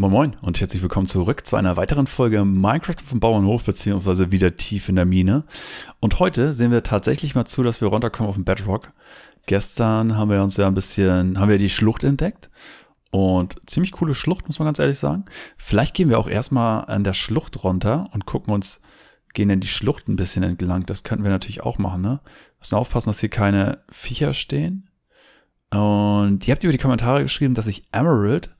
Moin Moin und herzlich willkommen zurück zu einer weiteren Folge Minecraft auf dem Bauernhof beziehungsweise wieder tief in der Mine. Und heute sehen wir tatsächlich mal zu, dass wir runterkommen auf den Bedrock. Gestern haben wir uns ja ein bisschen, haben wir die Schlucht entdeckt und ziemlich coole Schlucht, muss man ganz ehrlich sagen. Vielleicht gehen wir auch erstmal an der Schlucht runter und gucken uns, gehen denn die Schlucht ein bisschen entlang. Das könnten wir natürlich auch machen, ne? Müssen aufpassen, dass hier keine Viecher stehen. Und ihr habt über die Kommentare geschrieben, dass ich Emerald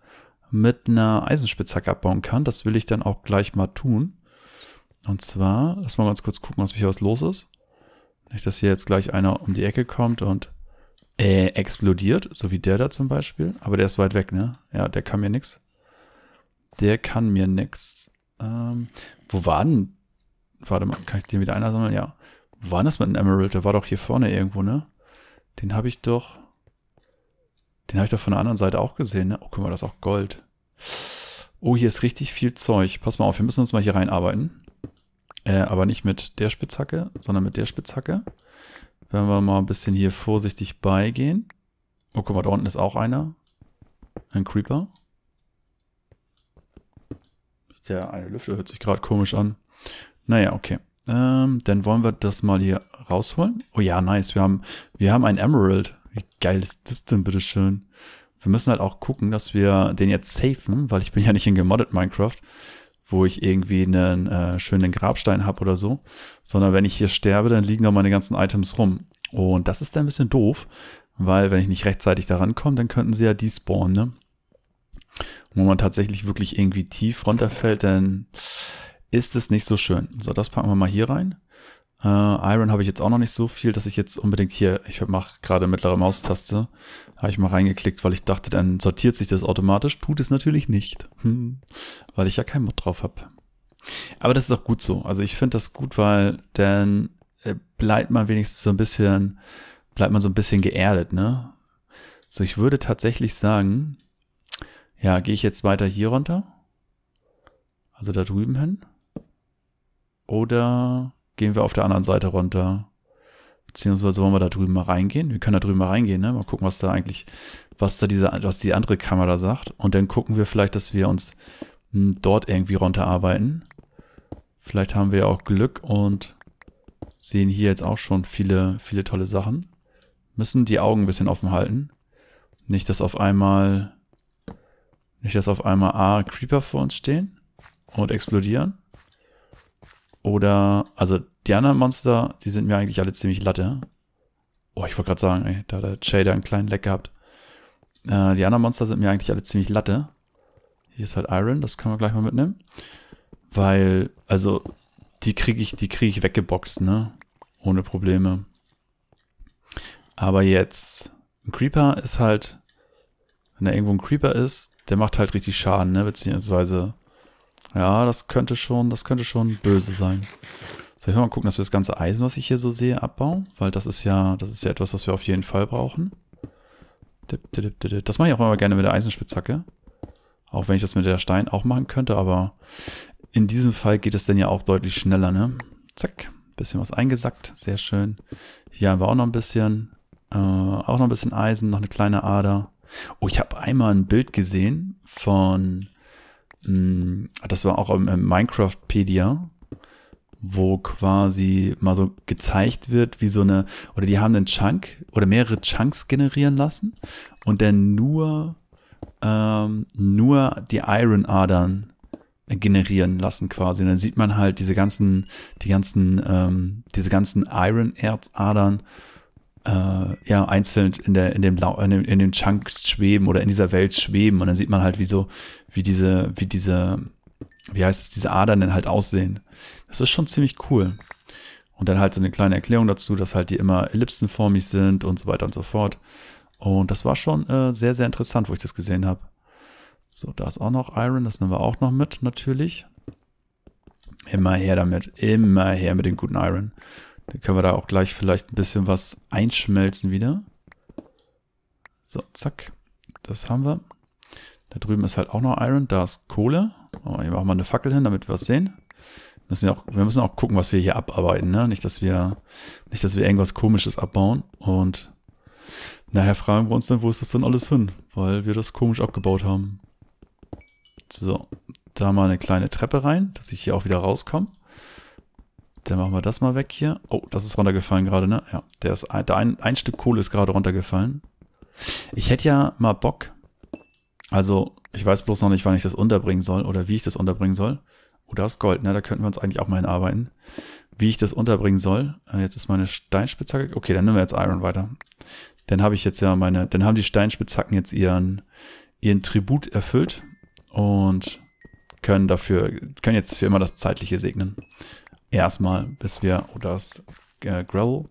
mit einer Eisenspitzhacke abbauen kann. Das will ich dann auch gleich mal tun. Und zwar, lass mal ganz kurz gucken, was mich was los ist. Nicht, dass hier jetzt gleich einer um die Ecke kommt und äh, explodiert, so wie der da zum Beispiel. Aber der ist weit weg, ne? Ja, der kann mir nichts. Der kann mir nichts. Ähm, wo war denn? Warte mal, kann ich den wieder einsammeln? Ja. Wo war das mit einem Emerald? Der war doch hier vorne irgendwo, ne? Den habe ich doch. Den habe ich doch von der anderen Seite auch gesehen. Ne? Oh, guck mal, das ist auch Gold. Oh, hier ist richtig viel Zeug. Pass mal auf, wir müssen uns mal hier reinarbeiten. Äh, aber nicht mit der Spitzhacke, sondern mit der Spitzhacke. Wenn wir mal ein bisschen hier vorsichtig beigehen. Oh, guck mal, da unten ist auch einer. Ein Creeper. Der eine Lüfter hört sich gerade komisch an. Naja, okay. Ähm, dann wollen wir das mal hier rausholen. Oh ja, nice. Wir haben, wir haben ein Emerald. Wie geil ist das denn, bitteschön? Wir müssen halt auch gucken, dass wir den jetzt safen, weil ich bin ja nicht in gemoddet Minecraft, wo ich irgendwie einen äh, schönen Grabstein habe oder so, sondern wenn ich hier sterbe, dann liegen da meine ganzen Items rum. Und das ist dann ein bisschen doof, weil wenn ich nicht rechtzeitig da rankomme, dann könnten sie ja despawnen, ne? Und wenn man tatsächlich wirklich irgendwie tief runterfällt, dann ist es nicht so schön. So, das packen wir mal hier rein. Äh, Iron habe ich jetzt auch noch nicht so viel, dass ich jetzt unbedingt hier, ich mache gerade mittlere Maustaste, habe ich mal reingeklickt, weil ich dachte, dann sortiert sich das automatisch. Tut es natürlich nicht, hm, weil ich ja keinen Mod drauf habe. Aber das ist auch gut so. Also ich finde das gut, weil dann äh, bleibt man wenigstens so ein bisschen, bleibt man so ein bisschen geerdet, ne? So, ich würde tatsächlich sagen, ja, gehe ich jetzt weiter hier runter? Also da drüben hin? Oder gehen wir auf der anderen Seite runter. Beziehungsweise wollen wir da drüben mal reingehen? Wir können da drüben mal reingehen, ne? Mal gucken, was da eigentlich, was da diese, was die andere Kamera sagt. Und dann gucken wir vielleicht, dass wir uns hm, dort irgendwie runterarbeiten. Vielleicht haben wir ja auch Glück und sehen hier jetzt auch schon viele, viele tolle Sachen. Müssen die Augen ein bisschen offen halten. Nicht, dass auf einmal, nicht, dass auf einmal A, ah, Creeper vor uns stehen und explodieren. Oder, also die anderen Monster, die sind mir eigentlich alle ziemlich latte. Oh, ich wollte gerade sagen, ey, da hat der Shader einen kleinen Leck gehabt. Äh, die anderen Monster sind mir eigentlich alle ziemlich latte. Hier ist halt Iron, das können wir gleich mal mitnehmen. Weil, also, die kriege ich, die kriege ich weggeboxt, ne? Ohne Probleme. Aber jetzt, ein Creeper ist halt, wenn da irgendwo ein Creeper ist, der macht halt richtig Schaden, ne? Beziehungsweise ja, das könnte schon, das könnte schon böse sein. Soll ich mal gucken, dass wir das ganze Eisen, was ich hier so sehe, abbauen? Weil das ist ja, das ist ja etwas, was wir auf jeden Fall brauchen. Das mache ich auch immer gerne mit der Eisenspitzhacke. Auch wenn ich das mit der Stein auch machen könnte, aber in diesem Fall geht es dann ja auch deutlich schneller, ne? Zack, bisschen was eingesackt, sehr schön. Hier haben wir auch noch ein bisschen, äh, auch noch ein bisschen Eisen, noch eine kleine Ader. Oh, ich habe einmal ein Bild gesehen von Mm, das war auch im Minecraft-Pedia, wo quasi mal so gezeigt wird, wie so eine, oder die haben einen Chunk oder mehrere Chunks generieren lassen und dann nur, ähm, nur die Iron-Adern generieren lassen quasi. Und dann sieht man halt diese ganzen, die ganzen, ähm, diese ganzen Iron-Erzadern erz äh, ja, einzeln in, der, in, dem in, dem, in dem Chunk schweben oder in dieser Welt schweben. Und dann sieht man halt, wie so, wie diese, wie diese, wie heißt es, diese Adern dann halt aussehen. Das ist schon ziemlich cool. Und dann halt so eine kleine Erklärung dazu, dass halt die immer ellipsenformig sind und so weiter und so fort. Und das war schon äh, sehr, sehr interessant, wo ich das gesehen habe. So, da ist auch noch Iron, das nehmen wir auch noch mit, natürlich. Immer her damit, immer her mit dem guten Iron. Dann können wir da auch gleich vielleicht ein bisschen was einschmelzen wieder. So, zack. Das haben wir. Da drüben ist halt auch noch Iron. Da ist Kohle. Machen wir hier auch mal eine Fackel hin, damit wir es sehen. Wir müssen, ja auch, wir müssen auch gucken, was wir hier abarbeiten. Ne? Nicht, dass wir, nicht, dass wir irgendwas Komisches abbauen. Und nachher fragen wir uns dann, wo ist das denn alles hin? Weil wir das komisch abgebaut haben. So, da mal eine kleine Treppe rein, dass ich hier auch wieder rauskomme. Dann machen wir das mal weg hier. Oh, das ist runtergefallen gerade, ne? Ja, der ist ein, ein, ein Stück Kohle ist gerade runtergefallen. Ich hätte ja mal Bock. Also, ich weiß bloß noch nicht, wann ich das unterbringen soll oder wie ich das unterbringen soll. Oh, da ist Gold, ne? Da könnten wir uns eigentlich auch mal hinarbeiten. Wie ich das unterbringen soll. Äh, jetzt ist meine Steinspitzhacke. Okay, dann nehmen wir jetzt Iron weiter. Dann habe ich jetzt ja meine. Dann haben die Steinspitzhacken jetzt ihren, ihren Tribut erfüllt und können dafür, können jetzt für immer das Zeitliche segnen erstmal, bis wir, oder das äh, Gravel.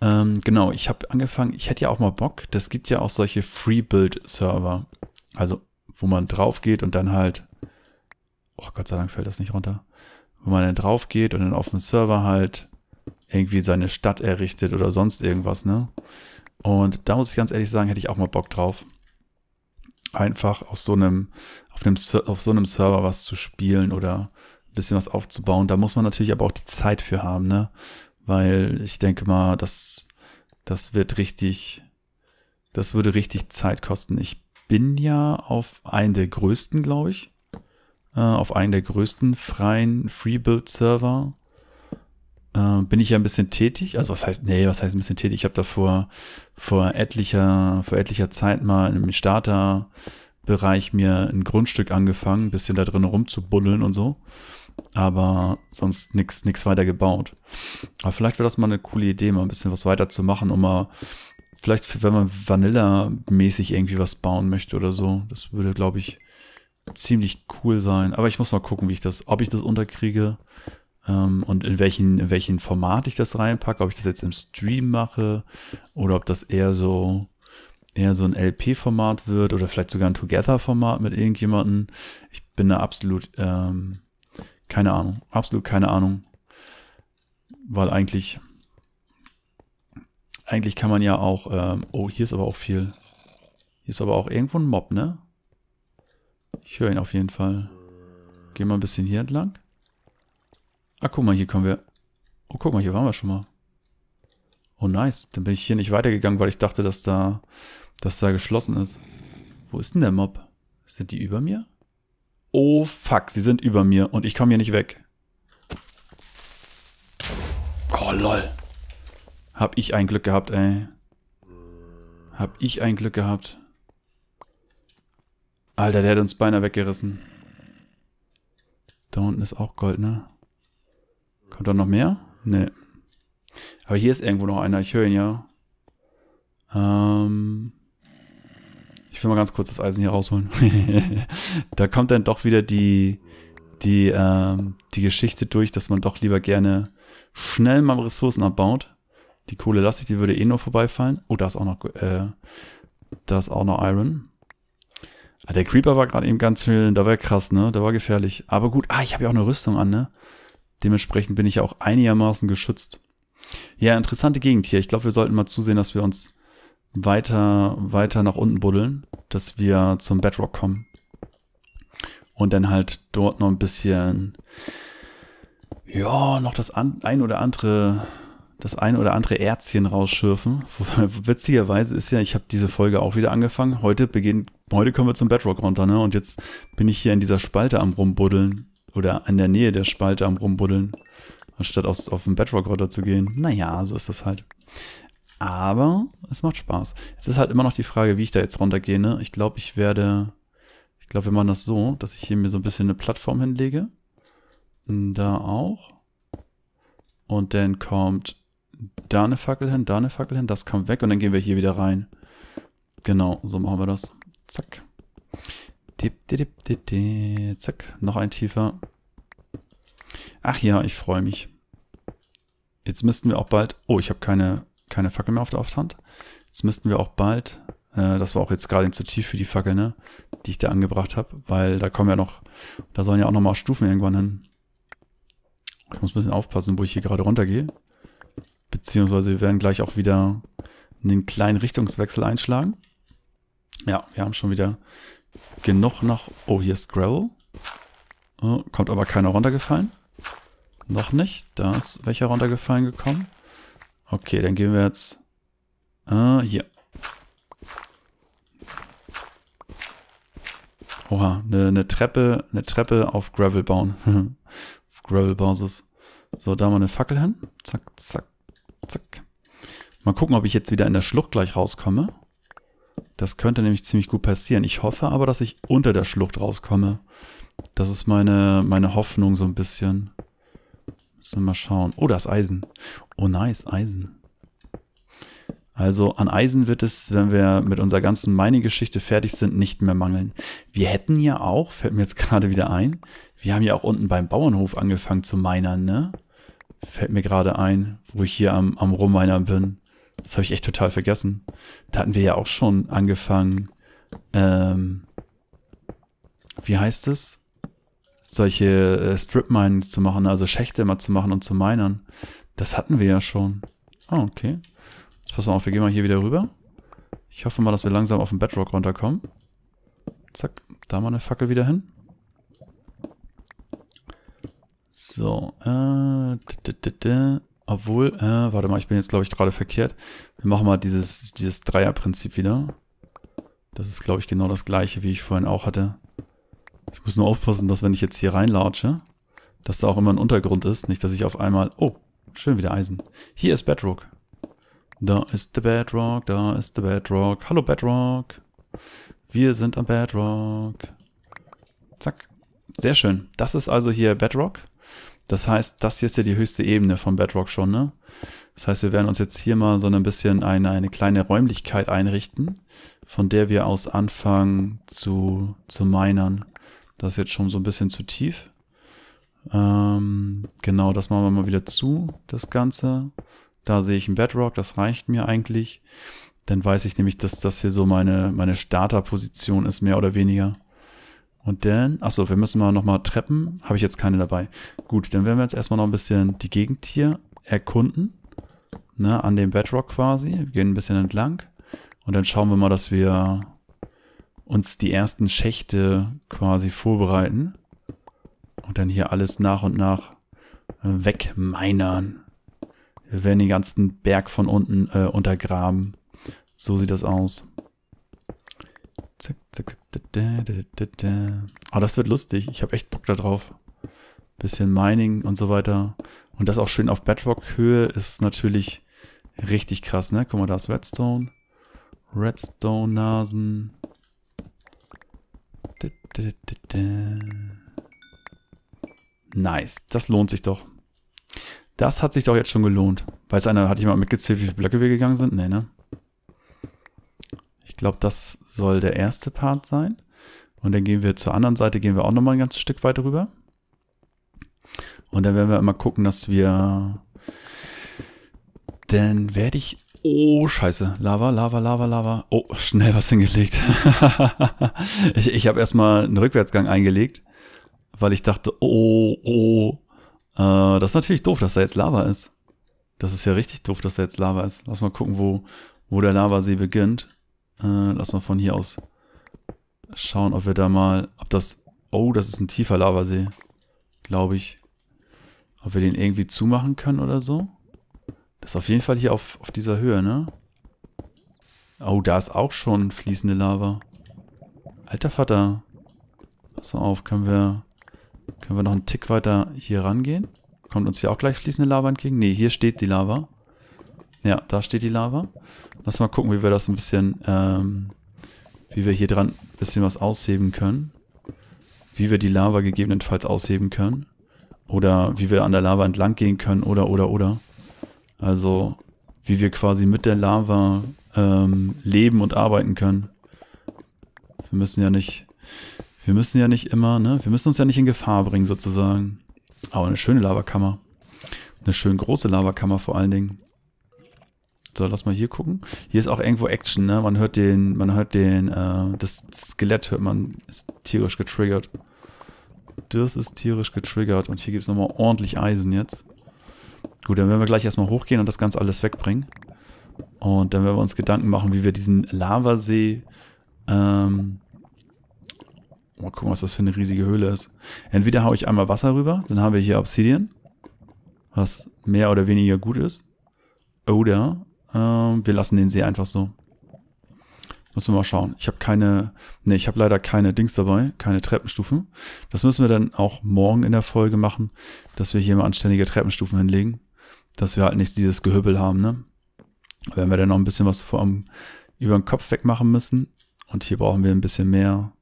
Ähm, genau, ich habe angefangen, ich hätte ja auch mal Bock, das gibt ja auch solche Free-Build-Server. Also, wo man drauf geht und dann halt, oh Gott sei Dank fällt das nicht runter, wo man dann drauf geht und dann auf dem Server halt irgendwie seine Stadt errichtet oder sonst irgendwas, ne? Und da muss ich ganz ehrlich sagen, hätte ich auch mal Bock drauf. Einfach auf so einem, auf einem, auf so einem Server was zu spielen oder bisschen was aufzubauen. Da muss man natürlich aber auch die Zeit für haben, ne? Weil ich denke mal, das, das wird richtig, das würde richtig Zeit kosten. Ich bin ja auf einen der größten, glaube ich, äh, auf einen der größten freien freebuild server äh, bin ich ja ein bisschen tätig. Also was heißt, nee, was heißt ein bisschen tätig? Ich habe da vor, vor, etlicher, vor etlicher Zeit mal im Starter-Bereich mir ein Grundstück angefangen, ein bisschen da drin rumzubuddeln und so aber sonst nichts nix weiter gebaut. Aber vielleicht wäre das mal eine coole Idee, mal ein bisschen was weiter zu machen, um mal, vielleicht, wenn man Vanilla-mäßig irgendwie was bauen möchte oder so, das würde, glaube ich, ziemlich cool sein. Aber ich muss mal gucken, wie ich das, ob ich das unterkriege ähm, und in welchen, in welchen Format ich das reinpacke, ob ich das jetzt im Stream mache oder ob das eher so eher so ein LP-Format wird oder vielleicht sogar ein Together-Format mit irgendjemandem. Ich bin da absolut ähm, keine Ahnung, absolut keine Ahnung. Weil eigentlich, eigentlich kann man ja auch, ähm, oh, hier ist aber auch viel. Hier ist aber auch irgendwo ein Mob, ne? Ich höre ihn auf jeden Fall. Gehen wir ein bisschen hier entlang. Ah, guck mal, hier kommen wir. Oh, guck mal, hier waren wir schon mal. Oh, nice. Dann bin ich hier nicht weitergegangen, weil ich dachte, dass da, dass da geschlossen ist. Wo ist denn der Mob? Sind die über mir? Oh fuck, sie sind über mir und ich komme hier nicht weg. Oh lol. Hab ich ein Glück gehabt, ey. Hab ich ein Glück gehabt. Alter, der hat uns beinahe weggerissen. Da unten ist auch Gold, ne? Kommt da noch mehr? Nee. Aber hier ist irgendwo noch einer, ich höre ihn ja. Ähm. Ich will mal ganz kurz das Eisen hier rausholen. da kommt dann doch wieder die, die, ähm, die Geschichte durch, dass man doch lieber gerne schnell mal Ressourcen abbaut. Die Kohle lasse ich, die würde eh nur vorbeifallen. Oh, da ist auch noch, äh, da ist auch noch Iron. Ah, der Creeper war gerade eben ganz schön, da war krass, ne? Da war gefährlich. Aber gut, ah, ich habe ja auch eine Rüstung an, ne? Dementsprechend bin ich ja auch einigermaßen geschützt. Ja, interessante Gegend hier. Ich glaube, wir sollten mal zusehen, dass wir uns weiter, weiter nach unten buddeln, dass wir zum Bedrock kommen. Und dann halt dort noch ein bisschen, ja, noch das ein oder andere, das ein oder andere Erzchen rausschürfen. Witzigerweise ist ja, ich habe diese Folge auch wieder angefangen. Heute beginnt, heute kommen wir zum Bedrock runter, ne? Und jetzt bin ich hier in dieser Spalte am rumbuddeln oder in der Nähe der Spalte am rumbuddeln, anstatt aus, auf den Bedrock runter zu gehen. Naja, so ist das halt. Aber es macht Spaß. Es ist halt immer noch die Frage, wie ich da jetzt runtergehe. Ne? Ich glaube, ich werde. Ich glaube, wir machen das so, dass ich hier mir so ein bisschen eine Plattform hinlege. Da auch. Und dann kommt da eine Fackel hin, da eine Fackel hin. Das kommt weg und dann gehen wir hier wieder rein. Genau, so machen wir das. Zack. Dip, dip, dip, dip, Zack, noch ein tiefer. Ach ja, ich freue mich. Jetzt müssten wir auch bald... Oh, ich habe keine keine Fackel mehr auf der Aufhand. Jetzt müssten wir auch bald, äh, das war auch jetzt gerade zu tief für die Fackel, ne, die ich da angebracht habe, weil da kommen ja noch, da sollen ja auch nochmal Stufen irgendwann hin. Ich muss ein bisschen aufpassen, wo ich hier gerade runtergehe. Beziehungsweise wir werden gleich auch wieder einen kleinen Richtungswechsel einschlagen. Ja, wir haben schon wieder genug nach... Oh, hier ist Gravel. Oh, kommt aber keiner runtergefallen. Noch nicht. Da ist welcher runtergefallen gekommen. Okay, dann gehen wir jetzt... Ah, hier. Oha, eine, eine Treppe, eine Treppe auf Gravel bauen. auf Gravel Bowses. So, da mal eine Fackel hin. Zack, zack, zack. Mal gucken, ob ich jetzt wieder in der Schlucht gleich rauskomme. Das könnte nämlich ziemlich gut passieren. Ich hoffe aber, dass ich unter der Schlucht rauskomme. Das ist meine, meine Hoffnung so ein bisschen. Müssen wir mal schauen. Oh, das Eisen. Oh, nice, Eisen. Also an Eisen wird es, wenn wir mit unserer ganzen Mining-Geschichte fertig sind, nicht mehr mangeln. Wir hätten ja auch, fällt mir jetzt gerade wieder ein, wir haben ja auch unten beim Bauernhof angefangen zu minern, ne? Fällt mir gerade ein, wo ich hier am, am Rumminern bin. Das habe ich echt total vergessen. Da hatten wir ja auch schon angefangen, ähm, wie heißt es? solche äh, Strip-Mines zu machen, also Schächte immer zu machen und zu minern. Das hatten wir ja schon. Ah, oh, okay. Jetzt pass mal auf, wir gehen mal hier wieder rüber. Ich hoffe mal, dass wir langsam auf den Bedrock runterkommen. Zack, da mal eine Fackel wieder hin. So, äh, d obwohl, äh, warte mal, ich bin jetzt, glaube ich, gerade verkehrt. Wir machen mal dieses, dieses Dreierprinzip wieder. Das ist, glaube ich, genau das gleiche, wie ich vorhin auch hatte. Ich muss nur aufpassen, dass wenn ich jetzt hier reinlatsche, dass da auch immer ein Untergrund ist. Nicht, dass ich auf einmal... Oh, schön wieder Eisen. Hier ist Bedrock. Da ist der Bedrock, da ist der Bedrock. Hallo Bedrock. Wir sind am Bedrock. Zack. Sehr schön. Das ist also hier Bedrock. Das heißt, das hier ist ja die höchste Ebene von Bedrock schon, ne? Das heißt, wir werden uns jetzt hier mal so ein bisschen eine, eine kleine Räumlichkeit einrichten, von der wir aus anfangen zu, zu minern. Das ist jetzt schon so ein bisschen zu tief. Ähm, genau, das machen wir mal wieder zu, das Ganze. Da sehe ich einen Bedrock, das reicht mir eigentlich. Dann weiß ich nämlich, dass das hier so meine, meine Starterposition ist, mehr oder weniger. Und dann, achso, wir müssen mal nochmal Treppen. Habe ich jetzt keine dabei. Gut, dann werden wir jetzt erstmal noch ein bisschen die Gegend hier erkunden. Ne, an dem Bedrock quasi. Wir gehen ein bisschen entlang. Und dann schauen wir mal, dass wir uns die ersten Schächte quasi vorbereiten und dann hier alles nach und nach äh, wegminern. Wir werden den ganzen Berg von unten äh, untergraben. So sieht das aus. Zack, zack, da, da, da, oh, das wird lustig. Ich habe echt Bock da drauf. Bisschen Mining und so weiter. Und das auch schön auf Bedrock-Höhe ist natürlich richtig krass, ne? Guck mal, da ist Redstone. Redstone-Nasen. Nice, das lohnt sich doch. Das hat sich doch jetzt schon gelohnt. Weiß einer, hatte ich mal mitgezählt, wie viele Blöcke wir gegangen sind? Nee, ne? Ich glaube, das soll der erste Part sein. Und dann gehen wir zur anderen Seite, gehen wir auch nochmal ein ganzes Stück weiter rüber. Und dann werden wir immer gucken, dass wir... Dann werde ich Oh, scheiße. Lava, Lava, Lava, Lava. Oh, schnell was hingelegt. ich ich habe erstmal einen Rückwärtsgang eingelegt, weil ich dachte, oh, oh. Äh, das ist natürlich doof, dass da jetzt Lava ist. Das ist ja richtig doof, dass da jetzt Lava ist. Lass mal gucken, wo, wo der Lavasee beginnt. Äh, lass mal von hier aus schauen, ob wir da mal, ob das, oh, das ist ein tiefer Lavasee, glaube ich. Ob wir den irgendwie zumachen können oder so. Ist auf jeden Fall hier auf, auf dieser Höhe, ne? Oh, da ist auch schon fließende Lava. Alter Vater. Pass auf, können wir, können wir noch einen Tick weiter hier rangehen? Kommt uns hier auch gleich fließende Lava entgegen? Ne, hier steht die Lava. Ja, da steht die Lava. Lass mal gucken, wie wir das ein bisschen, ähm, wie wir hier dran ein bisschen was ausheben können. Wie wir die Lava gegebenenfalls ausheben können. Oder wie wir an der Lava entlang gehen können, oder, oder, oder. Also wie wir quasi mit der Lava ähm, leben und arbeiten können. Wir müssen ja nicht, wir müssen ja nicht immer, ne? Wir müssen uns ja nicht in Gefahr bringen sozusagen. Aber eine schöne Lavakammer. Eine schön große Lavakammer vor allen Dingen. So, lass mal hier gucken. Hier ist auch irgendwo Action, ne? Man hört den, man hört den, äh, das Skelett hört man, ist tierisch getriggert. Das ist tierisch getriggert und hier gibt es nochmal ordentlich Eisen jetzt. Gut, dann werden wir gleich erstmal hochgehen und das Ganze alles wegbringen. Und dann werden wir uns Gedanken machen, wie wir diesen Lavasee... Ähm, mal gucken, was das für eine riesige Höhle ist. Entweder haue ich einmal Wasser rüber, dann haben wir hier Obsidian, was mehr oder weniger gut ist. Oder ähm, wir lassen den See einfach so. Müssen wir mal schauen. Ich habe keine, ne, ich habe leider keine Dings dabei, keine Treppenstufen. Das müssen wir dann auch morgen in der Folge machen, dass wir hier mal anständige Treppenstufen hinlegen dass wir halt nicht dieses Gehüppel haben, ne? Wenn wir dann noch ein bisschen was vom, über den Kopf wegmachen müssen. Und hier brauchen wir ein bisschen mehr.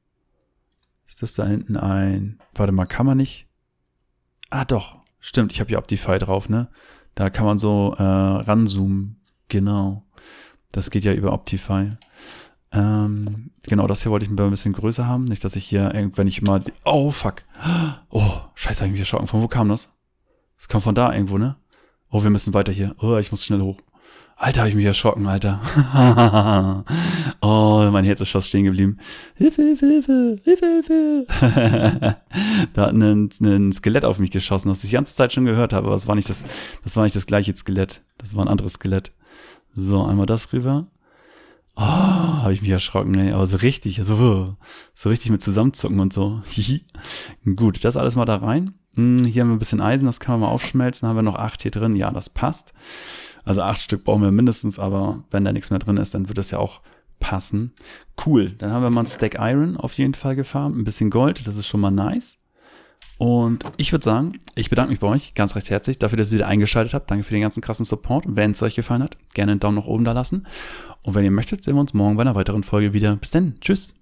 Ist das da hinten ein... Warte mal, kann man nicht... Ah, doch. Stimmt, ich habe hier Optify drauf, ne? Da kann man so äh, ranzoomen. Genau. Das geht ja über Optify. Ähm, genau, das hier wollte ich ein bisschen größer haben. Nicht, dass ich hier irgendwann ich immer... Oh, fuck. Oh, scheiße, hab ich mich erschrocken. Von wo kam das? Das kam von da irgendwo, ne? Oh, wir müssen weiter hier. Oh, ich muss schnell hoch. Alter, habe ich mich erschrocken, Alter. oh, mein Herz ist fast stehen geblieben. Hilfe, Hilfe, Hilfe, Hilfe, Hilfe. da hat ein, ein Skelett auf mich geschossen, das ich die ganze Zeit schon gehört habe, aber das war nicht das, das war nicht das gleiche Skelett. Das war ein anderes Skelett. So, einmal das rüber oh, ah, habe ich mich erschrocken, ne? aber so richtig, also so richtig mit zusammenzucken und so. Gut, das alles mal da rein. Hm, hier haben wir ein bisschen Eisen, das kann man mal aufschmelzen. Haben wir noch acht hier drin? Ja, das passt. Also acht Stück brauchen wir mindestens, aber wenn da nichts mehr drin ist, dann wird das ja auch passen. Cool, dann haben wir mal ein Stack Iron auf jeden Fall gefahren. ein bisschen Gold, das ist schon mal nice. Und ich würde sagen, ich bedanke mich bei euch ganz recht herzlich dafür, dass ihr wieder eingeschaltet habt. Danke für den ganzen krassen Support. Wenn es euch gefallen hat, gerne einen Daumen nach oben da lassen. Und wenn ihr möchtet, sehen wir uns morgen bei einer weiteren Folge wieder. Bis dann. Tschüss.